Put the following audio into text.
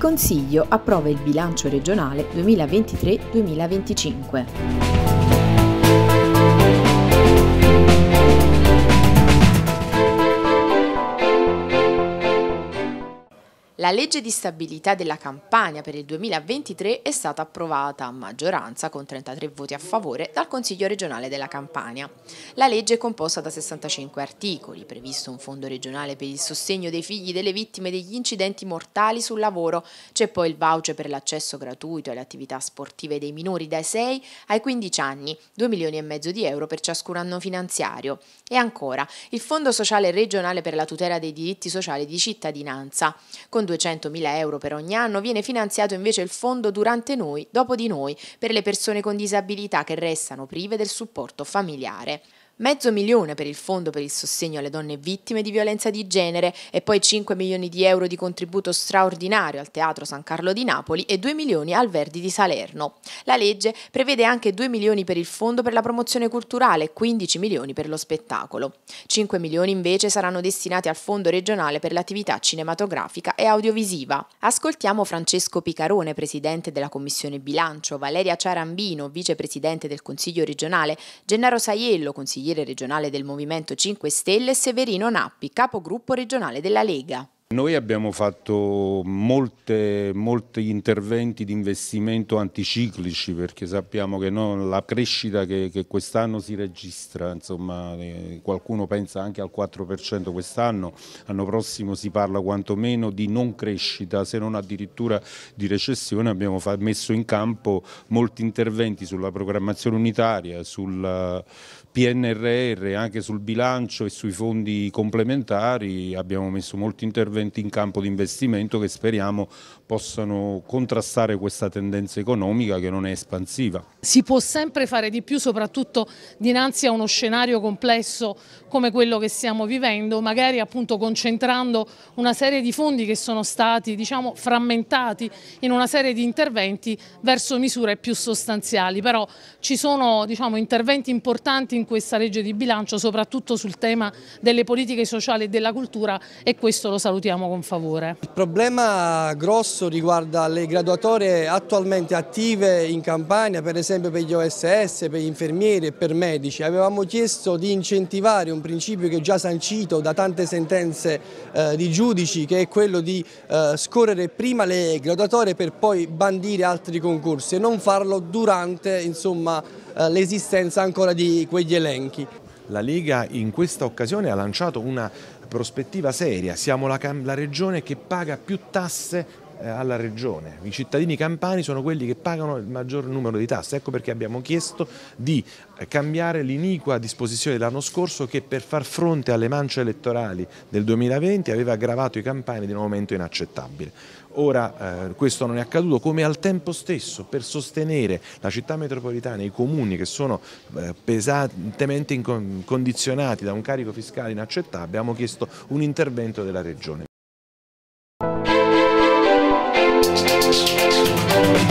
Consiglio approva il bilancio regionale 2023-2025. La legge di stabilità della Campania per il 2023 è stata approvata a maggioranza con 33 voti a favore dal Consiglio regionale della Campania. La legge è composta da 65 articoli, previsto un fondo regionale per il sostegno dei figli delle vittime degli incidenti mortali sul lavoro, c'è poi il voucher per l'accesso gratuito alle attività sportive dei minori dai 6 ai 15 anni, 2 milioni e mezzo di euro per ciascun anno finanziario e ancora il Fondo sociale regionale per la tutela dei diritti sociali di cittadinanza, con 200.000 euro per ogni anno, viene finanziato invece il fondo Durante noi, dopo di noi, per le persone con disabilità che restano prive del supporto familiare mezzo milione per il Fondo per il sostegno alle donne vittime di violenza di genere e poi 5 milioni di euro di contributo straordinario al Teatro San Carlo di Napoli e 2 milioni al Verdi di Salerno. La legge prevede anche 2 milioni per il Fondo per la promozione culturale e 15 milioni per lo spettacolo. 5 milioni invece saranno destinati al Fondo regionale per l'attività cinematografica e audiovisiva. Ascoltiamo Francesco Picarone, presidente della Commissione Bilancio, Valeria Ciarambino, vicepresidente del Consiglio regionale, Gennaro Saiello, consigliere consigliere regionale del Movimento 5 Stelle, Severino Nappi, capogruppo regionale della Lega. Noi abbiamo fatto molte, molti interventi di investimento anticiclici perché sappiamo che no, la crescita che, che quest'anno si registra, insomma, eh, qualcuno pensa anche al 4% quest'anno, l'anno prossimo si parla quantomeno di non crescita se non addirittura di recessione, abbiamo messo in campo molti interventi sulla programmazione unitaria, sul eh, PNRR, anche sul bilancio e sui fondi complementari, abbiamo messo molti interventi interventi in campo di investimento che speriamo possano contrastare questa tendenza economica che non è espansiva. Si può sempre fare di più, soprattutto dinanzi a uno scenario complesso come quello che stiamo vivendo, magari appunto concentrando una serie di fondi che sono stati diciamo, frammentati in una serie di interventi verso misure più sostanziali, però ci sono diciamo, interventi importanti in questa legge di bilancio, soprattutto sul tema delle politiche sociali e della cultura e questo lo salutiamo votiamo con favore. Il problema grosso riguarda le graduatorie attualmente attive in Campania, per esempio per gli OSS, per gli infermieri e per medici. Avevamo chiesto di incentivare un principio che è già sancito da tante sentenze eh, di giudici, che è quello di eh, scorrere prima le graduatorie per poi bandire altri concorsi e non farlo durante eh, l'esistenza ancora di quegli elenchi. La Lega in questa occasione ha lanciato una prospettiva seria, siamo la, la regione che paga più tasse eh, alla regione. I cittadini campani sono quelli che pagano il maggior numero di tasse, ecco perché abbiamo chiesto di eh, cambiare l'iniqua disposizione dell'anno scorso che per far fronte alle mance elettorali del 2020 aveva aggravato i campani di un aumento inaccettabile. Ora eh, questo non è accaduto come al tempo stesso per sostenere la città metropolitana e i comuni che sono eh, pesantemente condizionati da un carico fiscale inaccettabile abbiamo chiesto un intervento della Regione. Thank you.